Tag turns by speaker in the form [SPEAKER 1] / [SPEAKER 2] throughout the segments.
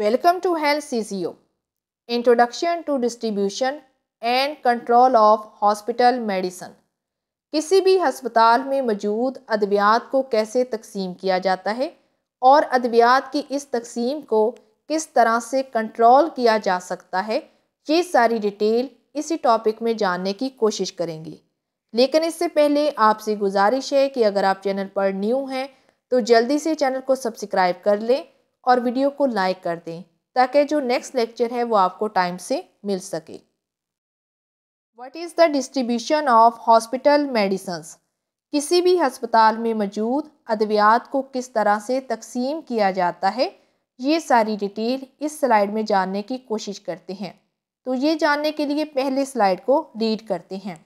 [SPEAKER 1] Welcome to Health CCO. Introduction to Distribution and control of hospital medicine किसी भी हस्पताल में मौजूद अद्वियात को कैसे तकसीम किया जाता है और अद्वियात की इस तकसीम को किस तरह से कंट्रोल किया जा सकता है ये सारी डिटेल इसी टॉपिक में जानने की कोशिश करेंगे लेकिन इससे पहले आपसे गुजारिश है कि अगर आप चैनल पर न्यू हैं तो जल्दी से चैनल को सब्सक्राइब कर लें और वीडियो को लाइक कर दें ताकि जो नेक्स्ट लेक्चर है वो आपको टाइम से मिल सके what is the distribution of hospital medicines किसी भी हस्पताल में मौजूद अद्वियात को किस तरह से तकसीम किया जाता है ये सारी डिटेल इस स्लाइड में जानने की कोशिश करते हैं तो ये जानने के लिए पहले स्लाइड को रीड करते हैं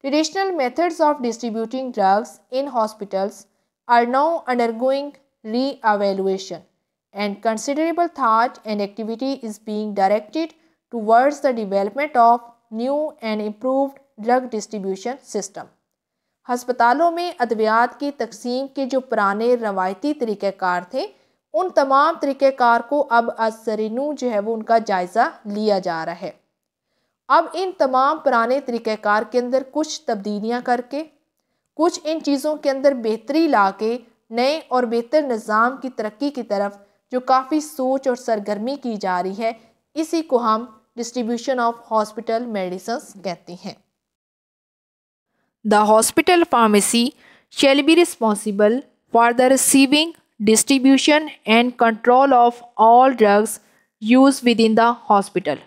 [SPEAKER 1] traditional methods of distributing drugs in hospitals are now undergoing reevaluation and considerable thought and activity is being directed towards the development of new and improved drug distribution system हस्पतालों में अद्वियात की तकसीम के जो पुराने रवायती तरीक़ार थे उन तमाम तरीक़ार को अब असरिनू जो है वो उनका जायज़ा लिया जा रहा है अब इन तमाम पुराने तरीक़ार के अंदर कुछ तब्दीलियाँ करके कुछ इन चीज़ों के अंदर बेहतरी ला के नए और बेहतर निज़ाम की तरक्की की तरफ जो काफ़ी सोच और सरगर्मी की जा रही है इसी को हम डिस्ट्रीब्यूशन ऑफ हॉस्पिटल मेडिसन्स कहते हैं the hospital pharmacy shall be responsible for the receiving distribution and control of all drugs use within the hospital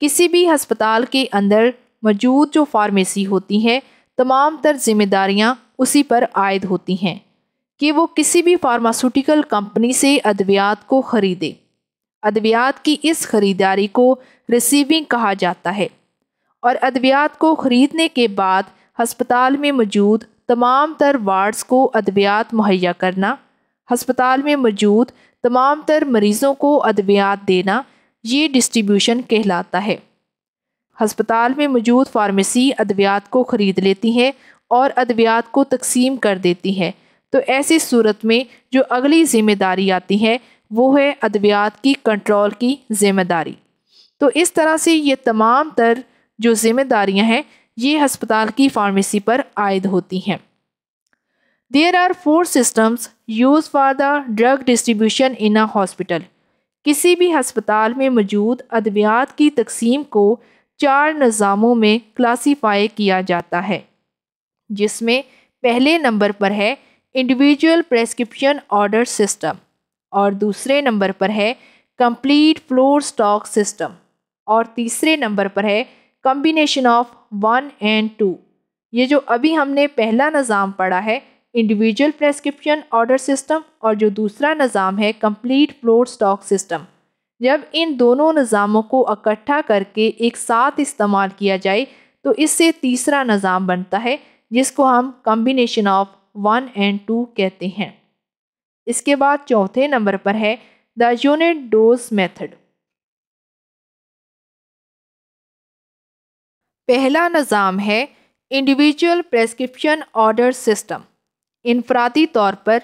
[SPEAKER 1] किसी भी हस्पताल के अंदर मौजूद जो फार्मेसी होती है तमाम तर जिम्मेदारियाँ उसी पर आयद होती हैं कि वो किसी भी फार्मास्यूटिकल कंपनी से अद्वियात को ख़रीदे अद्वियात की इस खरीदारी को रिसीविंग कहा जाता है और अद्वियात को ख़रीदने के बाद हस्पताल में मौजूद तमाम तर वार्ड्स को अद्वियात मुहैया करना हस्पताल में मौजूद तमाम तर मरीज़ों को अद्वियात देना ये डिस्ट्रीब्यूशन कहलाता है हस्पताल में मौजूद फार्मेसी अद्वियात को ख़रीद लेती हैं और अद्वियात को तकसीम कर देती हैं तो ऐसी सूरत में जो अगली ज़िम्मेदारी आती है वो है अद्वियात की कंट्रोल की ज़िम्मेदारी तो इस तरह से ये तमाम तर जो ज़िम्मेदारियाँ हैं ये हस्पताल की फार्मेसी पर आयद होती हैं there are four systems use for the drug distribution in a hospital किसी भी हस्पताल में मौजूद अद्वियात की तकसीम को चार निज़ामों में क्लासीफाई किया जाता है जिसमें पहले नंबर पर है इंडिविजुअल प्रेस्क्रिप्शन ऑर्डर सिस्टम और दूसरे नंबर पर है कंप्लीट फ्लोर स्टॉक सिस्टम और तीसरे नंबर पर है combination of one and two ये जो अभी हमने पहला निज़ाम पढ़ा है इंडिविजुअल प्रेस्क्रिप्शन ऑर्डर सिस्टम और जो दूसरा निज़ाम है कंप्लीट फ्लोर स्टॉक सिस्टम जब इन दोनों निज़ामों को इकट्ठा करके एक साथ इस्तेमाल किया जाए तो इससे तीसरा निज़ाम बनता है जिसको हम combination of one and two कहते हैं इसके बाद चौथे नंबर पर है द यूनिट डोज मेथड पहला निज़ाम है इंडिविजुअल प्रेस्क्रिप्शन ऑर्डर सिस्टम इनफरादी तौर पर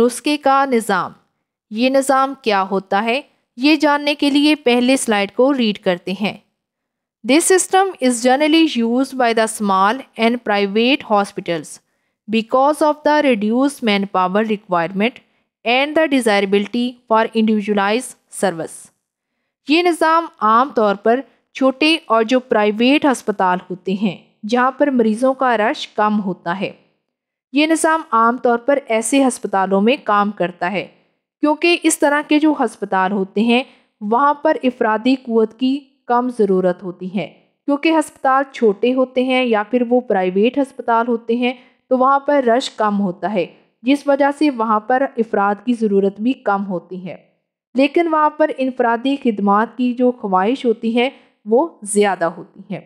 [SPEAKER 1] नुस्खे का निज़ाम ये निज़ाम क्या होता है ये जानने के लिए पहले स्लाइड को रीड करते हैं this system is generally use by the small and private hospitals because of the reduced manpower requirement and the desirability for individualized service. ये निज़ाम आम तौर पर छोटे और जो प्राइवेट अस्पताल होते हैं जहाँ पर मरीज़ों का रश कम होता है ये निज़ाम आम तौर पर ऐसे हस्पतालों में काम करता है क्योंकि इस तरह के जो हस्पताल होते हैं वहाँ पर अफरादी क़वत की कम ज़रूरत होती है क्योंकि हस्पताल छोटे होते हैं या फिर वो प्राइवेट हस्पताल होते हैं तो वहाँ पर रश कम होता है जिस वजह से वहाँ पर अफराद की ज़रूरत भी कम होती है लेकिन वहाँ पर इनफरादी खदमात की जो ख्वाहिश होती है वो ज़्यादा होती है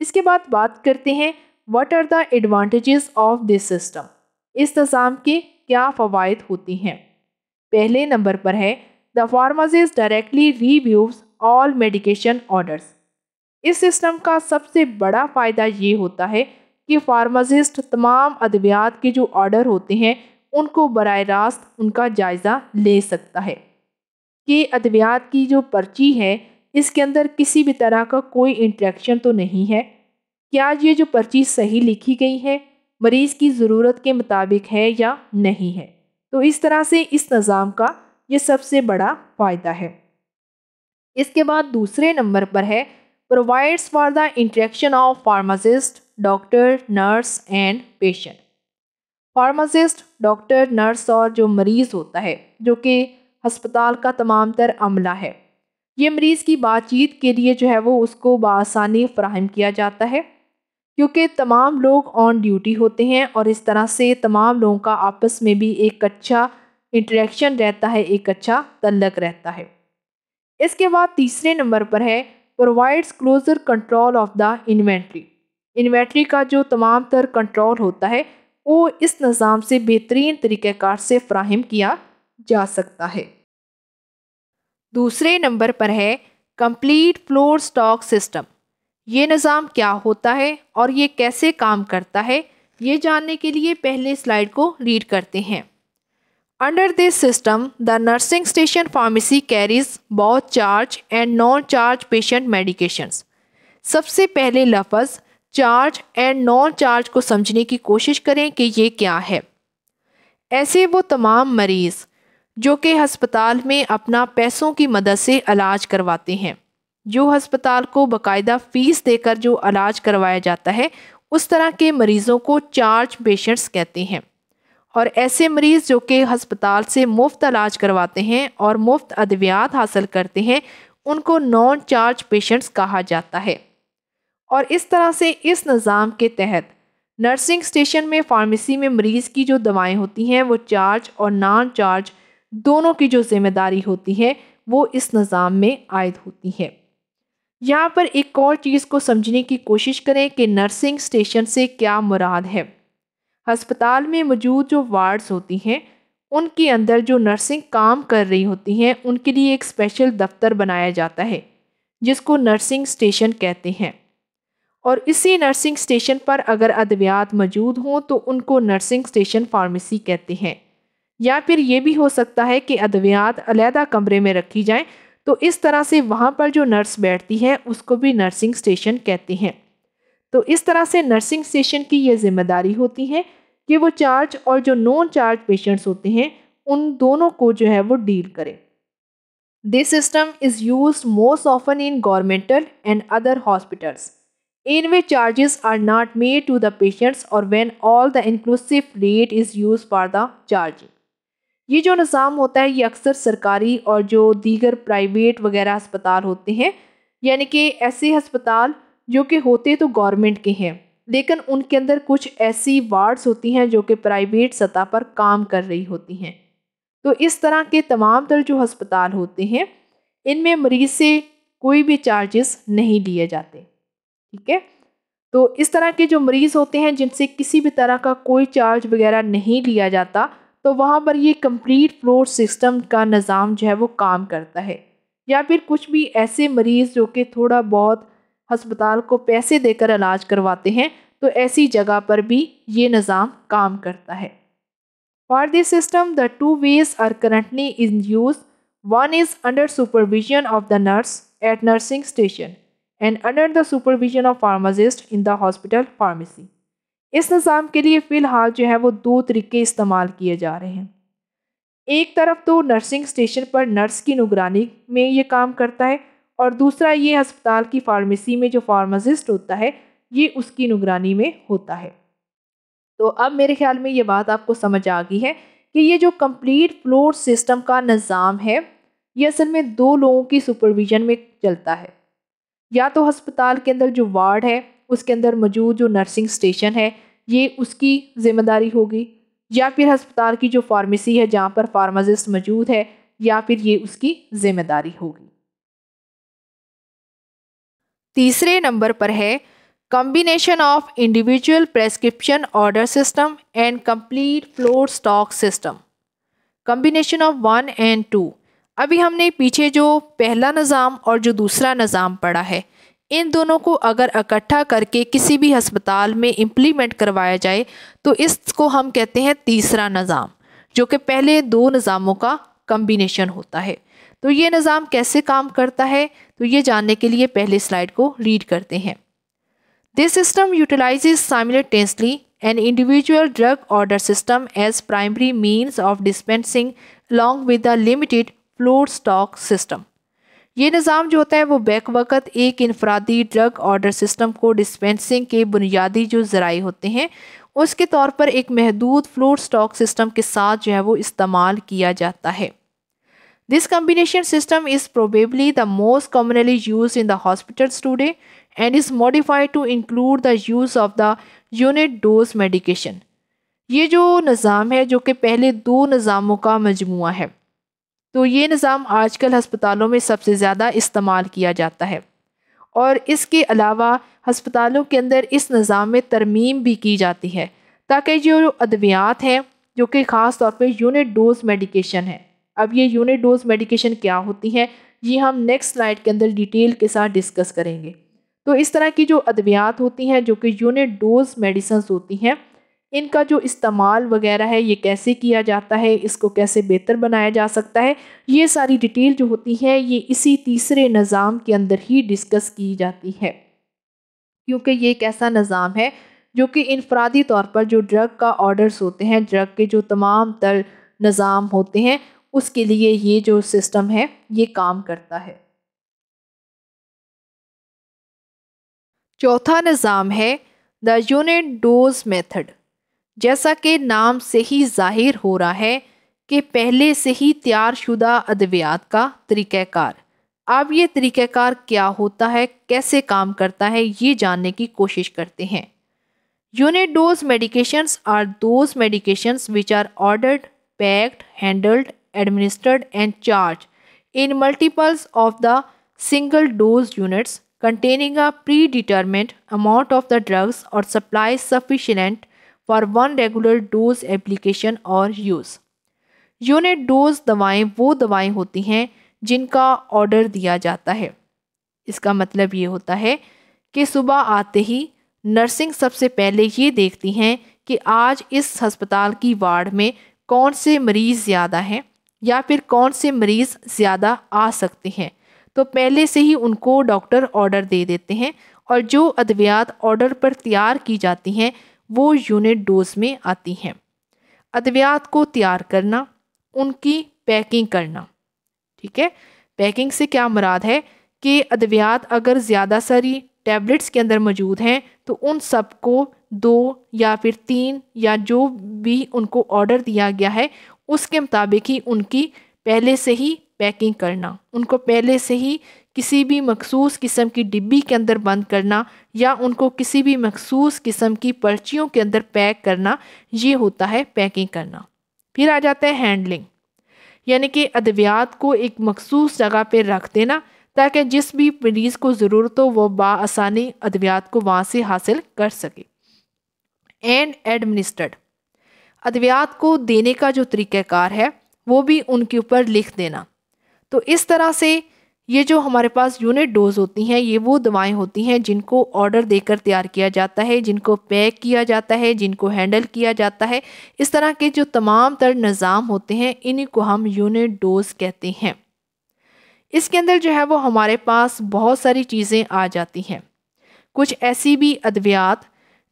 [SPEAKER 1] इसके बाद बात करते हैं what are the advantage of this system इस निज़ाम के क्या फ़वाद होती हैं पहले नंबर पर है the pharmacist directly reviews all medication orders इस सिस्टम का सबसे बड़ा फ़ायदा ये होता है कि फार्मासिस्ट तमाम अद्वियात के जो ऑर्डर होते हैं उनको बर रास्त उनका जायज़ा ले सकता है कि अद्वियात की जो पर्ची है इसके अंदर किसी भी तरह का कोई इंट्रैक्शन तो नहीं है क्या ये जो पर्ची सही लिखी गई है मरीज़ की ज़रूरत के मुताबिक है या नहीं है तो इस तरह से इस निज़ाम का ये सबसे बड़ा फ़ायदा है इसके बाद दूसरे नंबर पर है provides for the interaction of pharmacist doctor nurse and patient pharmacist doctor nurse और जो मरीज़ होता है जो कि अस्पताल का तमाम तर अमला है ये मरीज़ की बातचीत के लिए जो है वो उसको बसानी फ्राहम किया जाता है क्योंकि तमाम लोग ऑन ड्यूटी होते हैं और इस तरह से तमाम लोगों का आपस में भी एक अच्छा इंटरेक्शन रहता है एक अच्छा तलक रहता है इसके बाद तीसरे नंबर पर है provides closer control of the inventory inventory का जो तमाम तर कंट्रोल होता है वो इस निज़ाम से बेहतरीन तरीक़ार से फ्राहम किया जा सकता है दूसरे नंबर पर है कंप्लीट फ्लोर स्टॉक सिस्टम ये निज़ाम क्या होता है और ये कैसे काम करता है ये जानने के लिए पहले स्लाइड को रीड करते हैं under this system the nursing station pharmacy carries both charge and non charge patient medications. सबसे पहले लफज चार्ज एंड नॉन चार्ज को समझने की कोशिश करें कि ये क्या है ऐसे वो तमाम मरीज़ जो कि हस्पताल में अपना पैसों की मदद से इलाज करवाते हैं जो हस्पताल को बकायदा फ़ीस देकर जो इलाज करवाया जाता है उस तरह के मरीज़ों को चार्ज पेशेंट्स कहते हैं और ऐसे मरीज़ जो कि हस्पताल से मुफ्त इलाज करवाते हैं और मुफ्त अद्वियात हासिल करते हैं उनको नॉन चार्ज पेशेंट्स कहा जाता है और इस तरह से इस निज़ाम के तहत नर्सिंग स्टेशन में फार्मेसी में मरीज़ की जो दवाएं होती हैं वो चार्ज और नॉन चार्ज दोनों की जो जिम्मेदारी होती है वो इस निज़ाम में आयद होती है यहाँ पर एक और चीज़ को समझने की कोशिश करें कि नर्सिंग स्टेशन से क्या मुराद है हस्पताल में मौजूद जो वार्ड्स होती हैं उनके अंदर जो नर्सिंग काम कर रही होती हैं उनके लिए एक स्पेशल दफ्तर बनाया जाता है जिसको नर्सिंग स्टेशन कहते हैं और इसी नर्सिंग स्टेशन पर अगर अद्वियात मौजूद हों तो उनको नर्सिंग स्टेशन फार्मेसी कहते हैं या फिर ये भी हो सकता है कि अद्वियात अलहदा कमरे में रखी जाएँ तो इस तरह से वहाँ पर जो नर्स बैठती है उसको भी नर्सिंग स्टेशन कहते हैं तो इस तरह से नर्सिंग स्टेशन की ये जिम्मेदारी होती है कि वो चार्ज और जो नॉन चार्ज पेशेंट्स होते हैं उन दोनों को जो है वो डील करें this system is use most often in governmental and other hospitals in which charges are not made to the patients और when all the inclusive rate is used for the charging. ये जो निज़ाम होता है ये अक्सर सरकारी और जो दीगर प्राइवेट वगैरह अस्पताल होते हैं यानी कि ऐसे अस्पताल जो कि होते तो गवर्नमेंट के हैं लेकिन उनके अंदर कुछ ऐसी वार्ड्स होती हैं जो कि प्राइवेट सतह पर काम कर रही होती हैं तो इस तरह के तमाम तर जो हस्पताल होते हैं इनमें मरीज़ से कोई भी चार्जेस नहीं लिए जाते ठीक है तो इस तरह के जो मरीज़ होते हैं जिनसे किसी भी तरह का कोई चार्ज वगैरह नहीं लिया जाता तो वहाँ पर ये कंप्लीट फ्लोर सिस्टम का निज़ाम जो है वो काम करता है या फिर कुछ भी ऐसे मरीज़ जो कि थोड़ा बहुत हस्पताल को पैसे देकर इलाज करवाते हैं तो ऐसी जगह पर भी ये निज़ाम काम करता है for this system the two ways are currently in use one is under supervision of the nurse at nursing station and under the supervision of pharmacist in the hospital pharmacy इस निज़ाम के लिए फ़िलहाल जो है वो दो तरीके इस्तेमाल किए जा रहे हैं एक तरफ तो नर्सिंग स्टेशन पर नर्स की निगरानी में ये काम करता है और दूसरा ये अस्पताल की फार्मेसी में जो फार्मासिस्ट होता है ये उसकी निगरानी में होता है तो अब मेरे ख्याल में ये बात आपको समझ आ गई है कि ये जो कंप्लीट फ्लोर सिस्टम का निज़ाम है ये असल में दो लोगों की सुपरविज़न में चलता है या तो हस्पताल के अंदर जो वार्ड है उसके अंदर मौजूद जो नर्सिंग स्टेशन है ये उसकी ज़िम्मेदारी होगी या फिर हस्पताल की जो फार्मेसी है जहाँ पर फार्मासिस्ट मौजूद है या फिर ये उसकी ज़िम्मेदारी होगी तीसरे नंबर पर है combination of individual prescription order system and complete floor stock system combination of one and two अभी हमने पीछे जो पहला निज़ाम और जो दूसरा निज़ाम पढ़ा है इन दोनों को अगर इकट्ठा करके किसी भी हस्पताल में इम्प्लीमेंट करवाया जाए तो इसको हम कहते हैं तीसरा निज़ाम जो कि पहले दो निज़ामों का कम्बिनेशन होता है तो ये निज़ाम कैसे काम करता है तो ये जानने के लिए पहले स्लाइड को रीड करते हैं this system utilize simultaneously an individual drug order system as primary means of dispensing long with the limited floor stock system ये निज़ाम जो होता है वो बैक वक़्त एक इनफरादी ड्रग ऑर्डर सिस्टम को डिस्पेंसिंग के बुनियादी जो ज़राए होते हैं उसके तौर पर एक महदूद फ्लोर स्टॉक सिस्टम के साथ जो है वो इस्तेमाल किया जाता है this combination system is probably the most commonly use in the hospital today and is modified to include the use of the unit dose medication ये जो निज़ाम है जो कि पहले दो निज़ामों का मजमू है तो ये निज़ाम आजकल हस्पतालों में सबसे ज़्यादा इस्तेमाल किया जाता है और इसके अलावा हस्पतालों के अंदर इस निज़ाम में तरमीम भी की जाती है ताकि जो अद्वियात हैं जो कि ख़ास तौर पर यूनिट डोज मेडिकेशन है अब ये यूनिट डोज मेडिकेशन क्या होती हैं ये हम नेक्स्ट स्लाइड के अंदर डिटेल के साथ डिस्कस करेंगे तो इस तरह की जो अद्वियात होती हैं जो कि यूनिट डोज मेडिसन्स होती हैं इनका जो इस्तेमाल वगैरह है ये कैसे किया जाता है इसको कैसे बेहतर बनाया जा सकता है ये सारी डिटेल जो होती है ये इसी तीसरे निज़ाम के अंदर ही डिस्कस की जाती है क्योंकि ये एक ऐसा निज़ाम है जो कि इनफरादी तौर पर जो ड्रग का ऑर्डर्स होते हैं ड्रग के जो तमाम तर निज़ाम होते हैं उसके लिए ये जो सिस्टम है ये काम करता है चौथा निज़ाम है द यूनिट डोज मेथड जैसा कि नाम से ही जाहिर हो रहा है कि पहले से ही तैयार शुदा अद्वियात का तरीक़ाकार अब ये तरीक़ाकार क्या होता है कैसे काम करता है ये जानने की कोशिश करते हैं unit dose medications are those medications which are ordered packed handled administered and charge in multiples of the single dose units a predetermined amount of the drugs or supply sufficient for one regular dose application or use unit dose दवाएं वो दवाएं होती हैं जिनका order दिया जाता है इसका मतलब ये होता है कि सुबह आते ही नर्सिंग सबसे पहले ये देखती हैं कि आज इस अस्पताल की वार्ड में कौन से मरीज़ ज़्यादा हैं या फिर कौन से मरीज़ ज़्यादा आ सकते हैं तो पहले से ही उनको डॉक्टर ऑर्डर दे देते हैं और जो अद्वियात ऑर्डर पर तैयार की जाती हैं वो यूनिट डोज में आती हैं अद्वियात को तैयार करना उनकी पैकिंग करना ठीक है पैकिंग से क्या मुराद है कि अद्वियात अगर ज़्यादा सारी टैबलेट्स के अंदर मौजूद हैं तो उन सब को दो या फिर तीन या जो भी उनको ऑर्डर दिया गया है उसके मुताबिक ही उनकी पहले से ही पैकिंग करना उनको पहले से ही किसी भी मखसूस किस्म की डिब्बी के अंदर बंद करना या उनको किसी भी मखसूस किस्म की पर्चियों के अंदर पैक करना ये होता है पैकिंग करना फिर आ जाता है हैंडलिंग यानी कि अद्वियात को एक मखसूस जगह पर रख देना ताकि जिस भी मरीज़ को ज़रूरत हो वह बसानी अद्वियात को वहाँ से हासिल कर सके एंड एडमिनिस्ट्रेड अद्वियात को देने का जो तरीक़ाकार है वो भी उनके ऊपर लिख देना तो इस तरह से ये जो हमारे पास यूनिट डोज होती हैं ये वो दवाएं होती हैं जिनको ऑर्डर देकर तैयार किया जाता है जिनको पैक किया जाता है जिनको हैंडल किया जाता है इस तरह के जो तमाम तर निज़ाम होते हैं इन्हीं को हम यूनिट डोज कहते हैं इसके अंदर जो है वो हमारे पास बहुत सारी चीज़ें आ जाती हैं कुछ ऐसी भी अद्वियात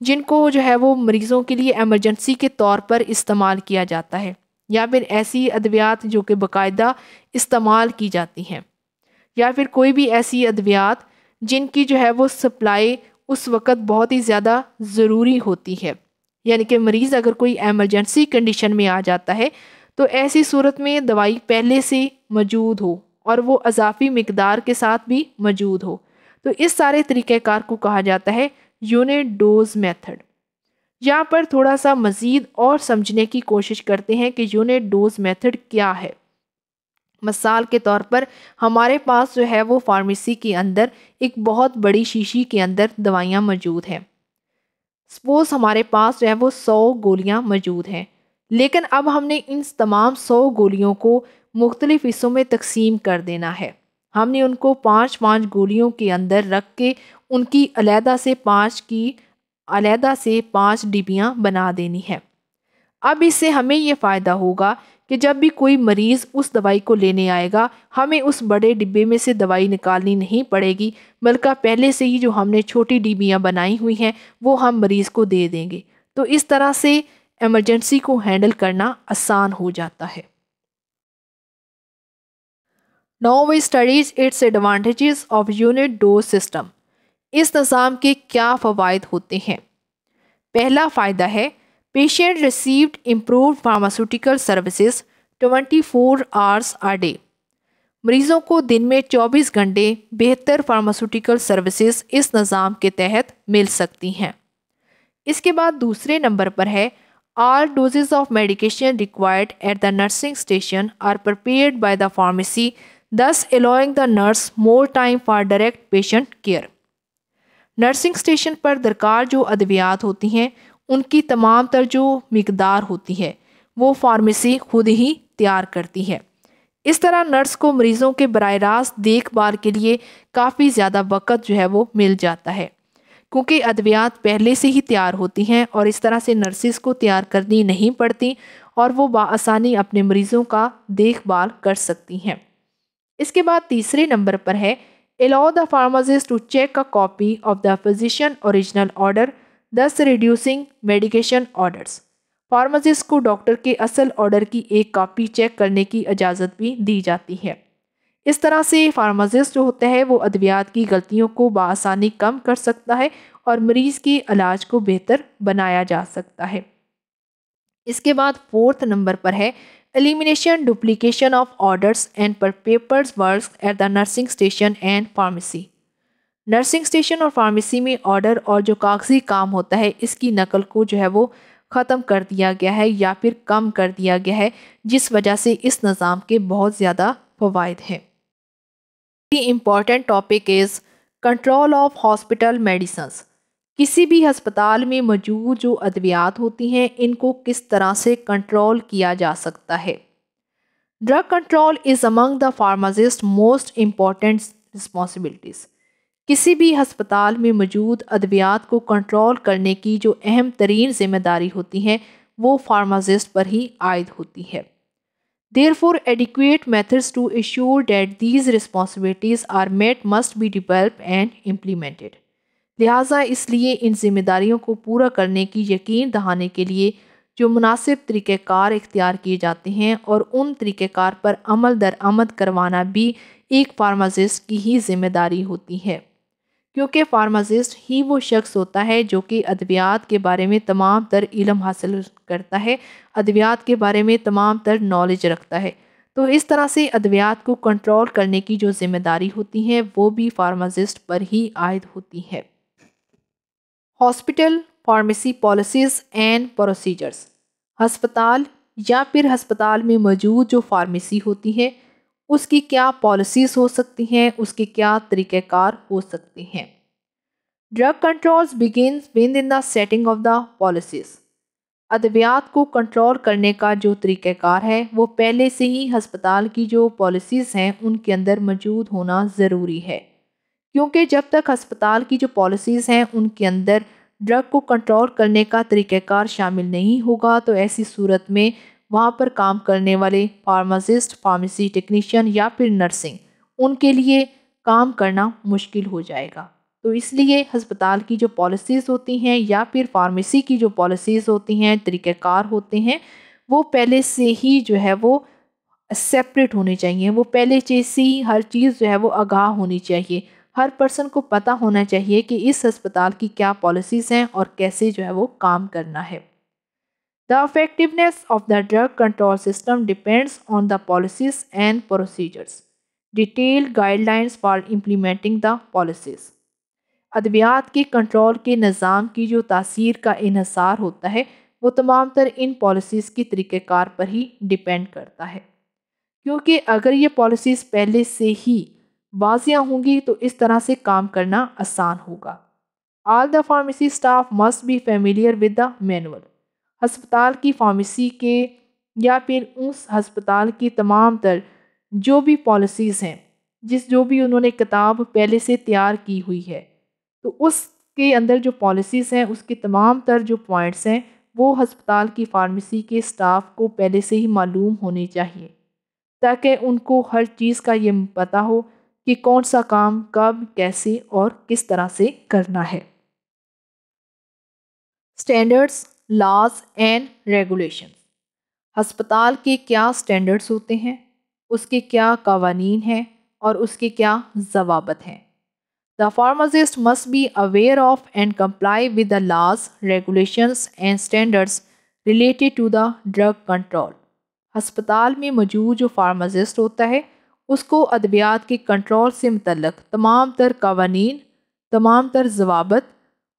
[SPEAKER 1] जिनको जो है वो मरीज़ों के लिए एमरजेंसी के तौर पर इस्तेमाल किया जाता है या फिर ऐसी अद्वियात जो कि बाकायदा इस्तेमाल की जाती हैं या फिर कोई भी ऐसी अद्वियात जिनकी जो है वो सप्लाई उस वक़्त बहुत ही ज़्यादा ज़रूरी होती है यानी कि मरीज़ अगर कोई एमरजेंसी कंडीशन में आ जाता है तो ऐसी सूरत में दवाई पहले से मौजूद हो और वो अजाफी मकदार के साथ भी मौजूद हो तो इस सारे तरीक़ार को कहा जाता है यूनिट डोज मेथड यहाँ पर थोड़ा सा मज़ीद और समझने की कोशिश करते हैं कि यूनिट डोज मेथड क्या है मिसाल के तौर पर हमारे पास जो है वो फार्मेसी के अंदर एक बहुत बड़ी शीशी के अंदर दवाइयाँ मौजूद हैं सपोज़ हमारे पास जो है वो सौ गोलियाँ मौजूद हैं लेकिन अब हमने इन तमाम सौ गोलियों को मुख्तलिफ़ हिस्सों में तकसीम कर देना है हमने उनको पाँच पाँच गोलियों के अंदर रख के उनकी अलहदा से पाँच की अलहदा से पाँच डिबियाँ बना देनी है अब इससे हमें ये फ़ायदा होगा कि जब भी कोई मरीज़ उस दवाई को लेने आएगा हमें उस बड़े डिब्बे में से दवाई निकालनी नहीं पड़ेगी बल्कि पहले से ही जो हमने छोटी डिबियाँ बनाई हुई हैं वो हम मरीज़ को दे देंगे तो इस तरह से एमरजेंसी को हैंडल करना आसान हो जाता है now we studies its advantages of unit dose system इस निज़ाम के क्या फ़वाद होते हैं पहला फ़ायदा है patient received improved pharmaceutical services 24 hours a day मरीजों को दिन में 24 घंटे बेहतर फार्मास्यूटिकल सर्विसेज इस निज़ाम के तहत मिल सकती हैं इसके बाद दूसरे नंबर पर है all dosages of medication required at the nursing station are prepared by the pharmacy thus allowing the nurse more time for direct patient care nursing station पर दरकार जो अद्वियात होती हैं उनकी तमाम तर जो मकदार होती है वो फार्मेसी खुद ही तैयार करती है इस तरह नर्स को मरीज़ों के बर रास्त देखभाल के लिए काफ़ी ज़्यादा वक़्त जो है वो मिल जाता है क्योंकि अद्वियात पहले से ही तैयार होती हैं और इस तरह से नर्सिस को तैयार करनी नहीं पड़ती और वो बसानी अपने मरीज़ों का देखभाल कर सकती हैं इसके बाद तीसरे नंबर पर है allow the pharmacist to check a copy of the physician original order thus reducing medication orders pharmacist को डॉक्टर के असल ऑर्डर की एक कॉपी चेक करने की इजाज़त भी दी जाती है इस तरह से फार्मासिस्ट जो होता है वो अद्वियात की गलतियों को बसानी कम कर सकता है और मरीज़ के इलाज को बेहतर बनाया जा सकता है इसके बाद फोर्थ नंबर पर है elimination duplication of orders and per papers work at the nursing station and pharmacy nursing station और फार्मेसी में ऑर्डर और जो कागजी काम होता है इसकी नकल को जो है वो ख़त्म कर दिया गया है या फिर कम कर दिया गया है जिस वजह से इस निज़ाम के बहुत ज़्यादा फवाद हैं important topic is control of hospital medicines किसी भी हस्पताल में मौजूद जो अद्वियात होती हैं इनको किस तरह से कंट्रोल किया जा सकता है drug control is among the pharmacist most important responsibilities किसी भी हस्पताल में मौजूद अद्वियात को कंट्रोल करने की जो अहम तरीन जिम्मेदारी होती है वो फार्मासिस्ट पर ही आयद होती है therefore adequate methods to ensure that these responsibilities are met must be develop and implemented लिहाजा इसलिए इन जिम्मेदारियों को पूरा करने की यकीन दहाने के लिए जो मुनासिब तरीक़ार इख्तियार किए जाते हैं और उन तरीक़ार पर अमल दरामद करवाना भी एक फार्मासिस्ट की ही जिम्मेदारी होती है क्योंकि फार्मासिस्ट ही वो शख्स होता है जो कि अद्वियात के बारे में तमाम तर इलम हासिल करता है अद्वियात के बारे में तमाम तर नॉलेज रखता है तो इस तरह से अद्वियात को कंट्रोल करने की जो जिम्मेदारी होती है वो भी फार्मासिस्ट पर ही आयद होती है hospital pharmacy policies and procedures हस्पताल या फिर हस्पताल में मौजूद जो फार्मेसी होती है उसकी क्या पॉलिसीज़ हो सकती हैं उसके क्या तरीक़ेकार हो सकते हैं drug controls begin within the setting of the policies अद्वियात को कंट्रोल करने का जो तरीक़ेकार है वो पहले से ही हस्पताल की जो पॉलिसीज़ हैं उनके अंदर मौजूद होना ज़रूरी है क्योंकि जब तक हस्पताल की जो पॉलिसीज़ हैं उनके अंदर ड्रग को कंट्रोल करने का तरीक़ेकार शामिल नहीं होगा तो ऐसी सूरत में वहाँ पर काम करने वाले फार्मासिस्ट फार्मेसी टेक्नीशियन या फिर नर्सिंग उनके लिए काम करना मुश्किल हो जाएगा तो इसलिए हस्पताल की जो पॉलिसीज़ होती हैं या फिर फार्मेसी की जो पॉलिसीज़ होती हैं तरीक़ार होते हैं वो पहले से ही जो है वो सेपरेट होने चाहिए वो पहले से ही हर चीज़ जो है वो आगाह होनी चाहिए हर पर्सन को पता होना चाहिए कि इस अस्पताल की क्या पॉलिसीज़ हैं और कैसे जो है वो काम करना है The effectiveness of the drug control system depends on the policies and procedures. Detailed guidelines for implementing the policies. अद्वियात के कंट्रोल के निज़ाम की जो तासीर का इहिसार होता है वो तमाम तर इन पॉलिसीज़ की तरीक़ार पर ही डिपेंड करता है क्योंकि अगर ये पॉलिसीज़ पहले से ही वाजिया होंगी तो इस तरह से काम करना आसान होगा all the pharmacy staff must be familiar with the manual अस्पताल की फार्मेसी के या फिर उस हस्पताल की तमाम तर जो भी पॉलिसीज़ हैं जिस जो भी उन्होंने किताब पहले से तैयार की हुई है तो उसके अंदर जो पॉलिसीज़ हैं उसके तमाम तर जो पॉइंट्स हैं वो हस्पताल की फार्मेसी के स्टाफ को पहले से ही मालूम होने चाहिए ताकि उनको हर चीज़ का ये पता हो कि कौन सा काम कब कैसे और किस तरह से करना है स्टैंडर्ड्स लॉज एंड रेगुलेशन हस्पताल के क्या स्टैंडर्ड्स होते हैं उसके क्या कवानीन हैं और उसके क्या जवाबत हैं the pharmacist must be aware of and comply with the laws regulations and standards related to the drug control हस्पताल में मौजूद जो फार्मासिस्ट होता है उसको अद्वियात के कंट्रोल से मतलब तमाम तर कवानीन तमाम तर जवाबत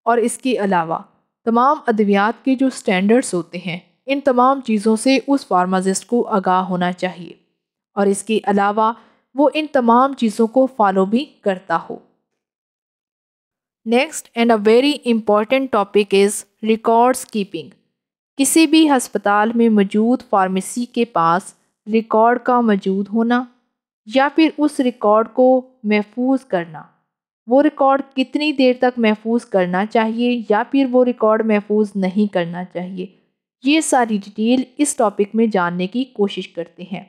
[SPEAKER 1] और इसके अलावा तमाम अद्वियात के जो स्टैंडर्ड्स होते हैं इन तमाम चीज़ों से उस फार्मासिस्ट को आगाह होना चाहिए और इसके अलावा वो इन तमाम चीज़ों को फॉलो भी करता हो next and a very important topic is records keeping किसी भी हस्पताल में मौजूद फार्मेसी के पास रिकॉर्ड का मौजूद होना या फिर उस रिकॉर्ड को महफूज करना वो रिकॉर्ड कितनी देर तक महफूज करना चाहिए या फिर वो रिकॉर्ड महफूज नहीं करना चाहिए ये सारी डिटेल इस टॉपिक में जानने की कोशिश करते हैं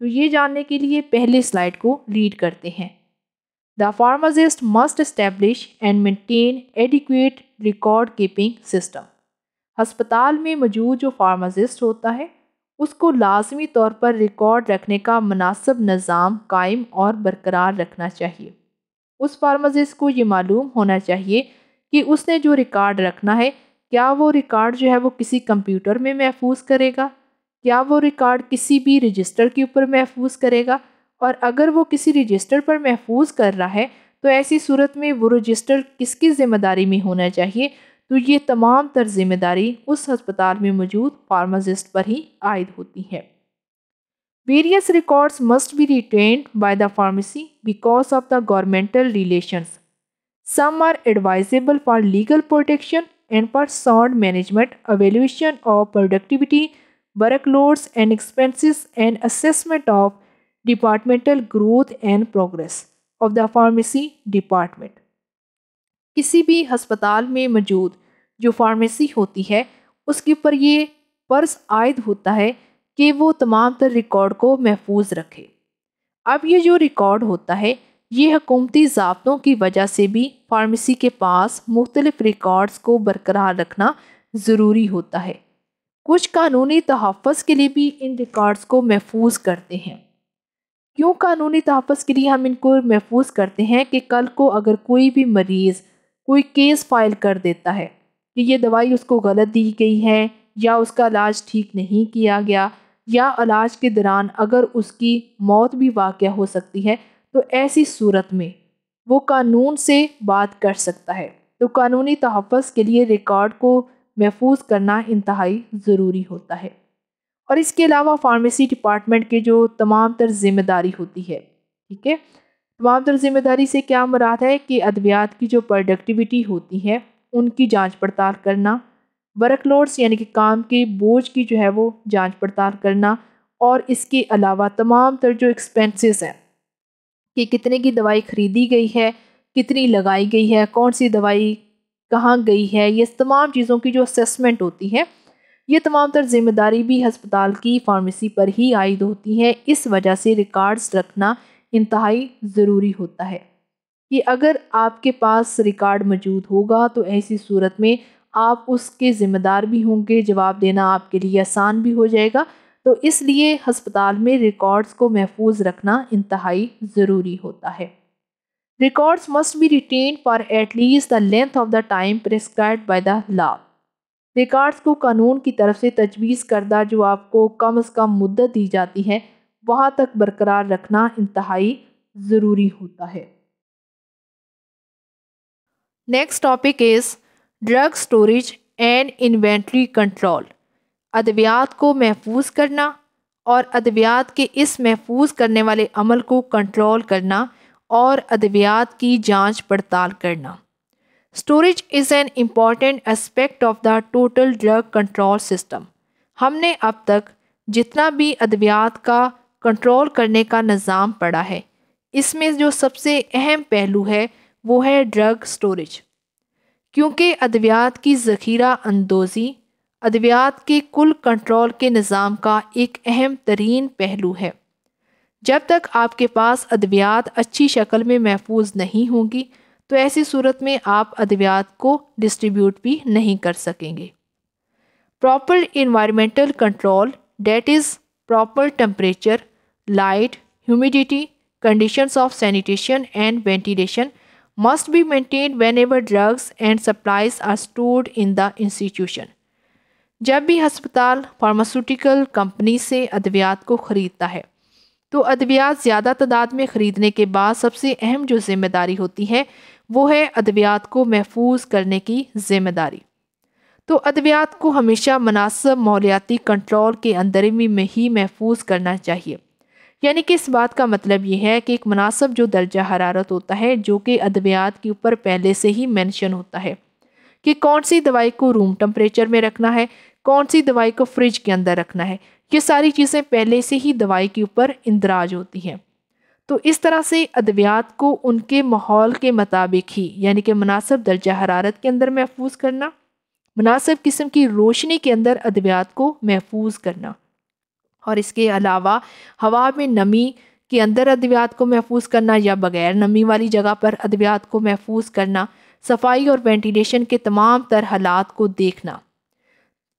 [SPEAKER 1] तो ये जानने के लिए पहले स्लाइड को रीड करते हैं the pharmacist must establish and maintain adequate record keeping system हस्पताल में मौजूद जो फार्मासिस्ट होता है उसको लाजमी तौर पर रिकॉर्ड रखने का मुनासब निज़ाम कायम और बरकरार रखना चाहिए उस फार्मासिस्ट को ये मालूम होना चाहिए कि उसने जो रिकॉर्ड रखना है क्या वो रिकॉर्ड जो है वो किसी कंप्यूटर में महफूज करेगा क्या वो रिकॉर्ड किसी भी रजिस्टर के ऊपर महफूज करेगा और अगर वो किसी रजिस्टर पर महफूज कर रहा है तो ऐसी सूरत में वो रजिस्टर किसकी ज़िम्मेदारी में होना चाहिए तो ये तमाम तर ज़िम्मेदारी उस हस्पताल में मौजूद फार्मासिस्ट पर ही आयद होती है Various records must be retained by the pharmacy because of the governmental relations. Some are advisable for legal protection and for sound management, evaluation of productivity, workloads and expenses, and assessment of departmental growth and progress of the pharmacy department. किसी भी हस्पताल में मौजूद जो pharmacy होती है उसके ऊपर ये पर्स आयद होता है कि वो तमाम तर रिकॉर्ड को महफूज रखे अब ये जो रिकॉर्ड होता है ये हकूमती जबतों की वजह से भी फार्मेसी के पास मुख्तलिफ रिकॉर्ड्स को बरकरार रखना ज़रूरी होता है कुछ कानूनी तहफ़ के लिए भी इन रिकॉर्ड्स को महफूज करते हैं क्यों कानूनी तहफ़ के लिए हम इनको महफूज करते हैं कि कल को अगर कोई भी मरीज़ कोई केस फाइल कर देता है कि ये दवाई उसको गलत दी गई है या उसका इलाज ठीक नहीं किया गया या इलाज के दौरान अगर उसकी मौत भी वाक़ हो सकती है तो ऐसी सूरत में वो कानून से बात कर सकता है तो कानूनी तहफ़ के लिए रिकॉर्ड को महफूज करना इंतहाई ज़रूरी होता है और इसके अलावा फार्मेसी डिपार्टमेंट के जो तमाम तर ज़िम्मेदारी होती है ठीक है तमाम तर ज़िम्मेदारी से क्या मराद है कि अद्वियात की जो प्रोडक्टिविटी होती है उनकी जांच पड़ताल करना वर्कलोड्स यानी कि काम के बोझ की जो है वो जांच पड़ताल करना और इसके अलावा तमाम तर जो एक्सपेंसेस हैं कि कितने की दवाई ख़रीदी गई है कितनी लगाई गई है कौन सी दवाई कहाँ गई है ये तमाम चीज़ों की जो असेसमेंट होती है ये तमाम तर जिम्मेदारी भी हस्पताल की फार्मेसी पर ही आयद होती है इस वजह से रिकॉर्ड्स रखना इंतहाई ज़रूरी होता है कि अगर आपके पास रिकॉर्ड मौजूद होगा तो ऐसी सूरत में आप उसके ज़िम्मेदार भी होंगे जवाब देना आपके लिए आसान भी हो जाएगा तो इसलिए हस्पताल में रिकॉर्ड्स को महफूज रखना इंतहाई ज़रूरी होता है records must be retain for at least the length of the time prescribe by the law records को कानून की तरफ से तजवीज़ करदा जो आपको कम अज़ कम मुद्दत दी जाती है वहाँ तक बरकरार रखना इंतहाई ज़रूरी होता है next topic is drug storage and inventory control अद्वियात को महफूज करना और अद्वियात के इस महफूज करने वाले अमल को कंट्रोल करना और अद्वियात की जांच पड़ताल करना storage is an important aspect of the total drug control system हमने अब तक जितना भी अद्वियात का कंट्रोल करने का निज़ाम पड़ा है इसमें जो सबसे अहम पहलू है वो है ड्रग स्टोरेज क्योंकि अद्वियात की ज़खीरा अंदोज़ी अद्वियात के कुल कंट्रोल के निज़ाम का एक अहम तरीन पहलू है जब तक आपके पास अद्वियात अच्छी शक्ल में महफूज नहीं होंगी तो ऐसी सूरत में आप अद्वियात को डिस्ट्रीब्यूट भी नहीं कर सकेंगे proper environmental control that is proper temperature light humidity conditions of sanitation and ventilation must be maintained whenever drugs and supplies are stored in the institution. जब भी हस्पताल फार्मास्यूटिकल कंपनी से अद्वियात को ख़रीदता है तो अद्वियात ज़्यादा तादाद में ख़रीदने के बाद सबसे अहम जो ज़िम्मेदारी होती है वो है अद्वियात को महफूज करने की ज़िम्मेदारी तो अद्वियात को हमेशा मुनासब मालियाती कंट्रोल के अंदर में ही महफूज करना चाहिए यानी कि इस बात का मतलब ये है कि एक मुनासब जो दर्जा हरारत होता है जो कि अद्वियात के ऊपर पहले से ही मेंशन होता है कि कौन सी दवाई को रूम टम्परेचर में रखना है कौन सी दवाई को फ्रिज के अंदर रखना है ये सारी चीज़ें पहले से ही दवाई के ऊपर इंदराज होती हैं तो इस तरह से अद्वियात को उनके माहौल के मुताबिक ही यानी कि मुनासब दर्जा हरारत के अंदर महफूज करना मुनासब किस्म की रोशनी के अंदर अद्वियात को महफूज करना और इसके अलावा हवा में नमी के अंदर अद्वियात को महफूज करना या बगैर नमी वाली जगह पर अद्वियात को महफूज करना सफाई और वेंटिलेशन के तमाम तर हालात को देखना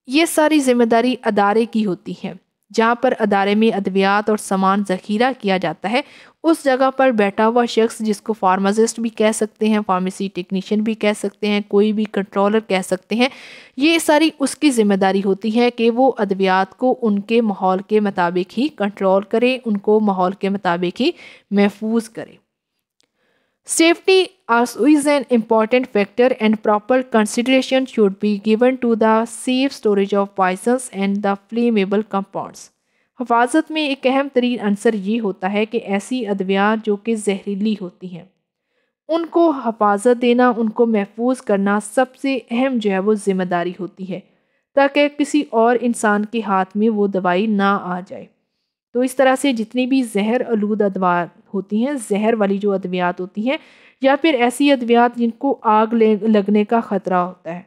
[SPEAKER 1] ये सारी जिम्मेदारी अदारे की होती है जहाँ पर अदारे में अद्वियात और सामान ज़खीरा किया जाता है उस जगह पर बैठा हुआ शख्स जिसको फार्मासिस्ट भी कह सकते हैं फार्मेसी टेक्नीशियन भी कह सकते हैं कोई भी कंट्रोलर कह सकते हैं ये सारी उसकी ज़िम्मेदारी होती है कि वो अद्वियात को उनके माहौल के मुताबिक ही कंट्रोल करें उनको माहौल के मुताबिक ही महफूज करें safety as is an important factor and proper consideration should be given to the safe storage of poisons and the flammable compounds. हफाजत में एक अहम तरीन अंसर ये होता है कि ऐसी अद्वियात जो कि जहरीली होती हैं उनको हफाजत देना उनको महफूज करना सबसे अहम जो है वो ज़िम्मेदारी होती है ताकि किसी और इंसान के हाथ में वो दवाई ना आ जाए तो इस तरह से जितनी भी जहर आलूद अदवात होती हैं जहर वाली जो अद्वियात होती हैं या फिर ऐसी अद्वियात जिनको आग ले लगने का ख़तरा होता है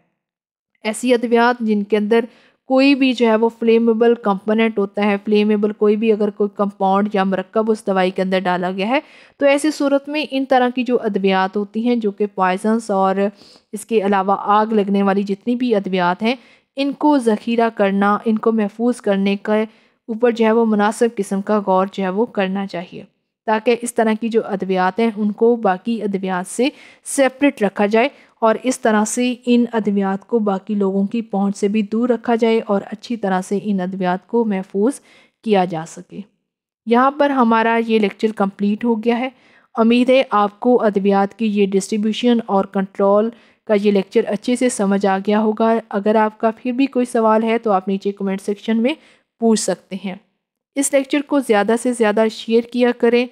[SPEAKER 1] ऐसी अद्वियात जिनके अंदर कोई भी जो है वो फ्लेमेबल कंपोनेंट होता है फ्लेमेबल कोई भी अगर कोई कंपाउंड या मरकब उस दवाई के अंदर डाला गया है तो ऐसी सूरत में इन तरह की जो अद्वियात होती हैं जो कि पॉइजन्स और इसके अलावा आग लगने वाली जितनी भी अद्वियात हैं इनको ज़ख़ीरा करना इनको महफूज करने के ऊपर जो है वो मुनासिब किस्म का गौर जो है वो करना चाहिए ताकि इस तरह की जो अद्वियात हैं उनको बाकी अद्वियात से सेपरेट रखा जाए और इस तरह से इन अद्वियात को बाकी लोगों की पहुंच से भी दूर रखा जाए और अच्छी तरह से इन अद्वियात को महफूज किया जा सके यहाँ पर हमारा ये लेक्चर कंप्लीट हो गया है उम्मीद है आपको अद्वियात की ये डिस्ट्रीब्यूशन और कंट्रोल का ये लेक्चर अच्छे से समझ आ गया होगा अगर आपका फिर भी कोई सवाल है तो आप नीचे कमेंट सेक्शन में पूछ सकते हैं इस लेक्चर को ज़्यादा से ज़्यादा शेयर किया करें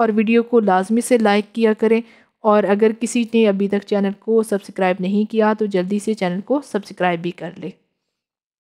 [SPEAKER 1] और वीडियो को लाजमी से लाइक किया करें और अगर किसी ने अभी तक चैनल को सब्सक्राइब नहीं किया तो जल्दी से चैनल को सब्सक्राइब भी कर ले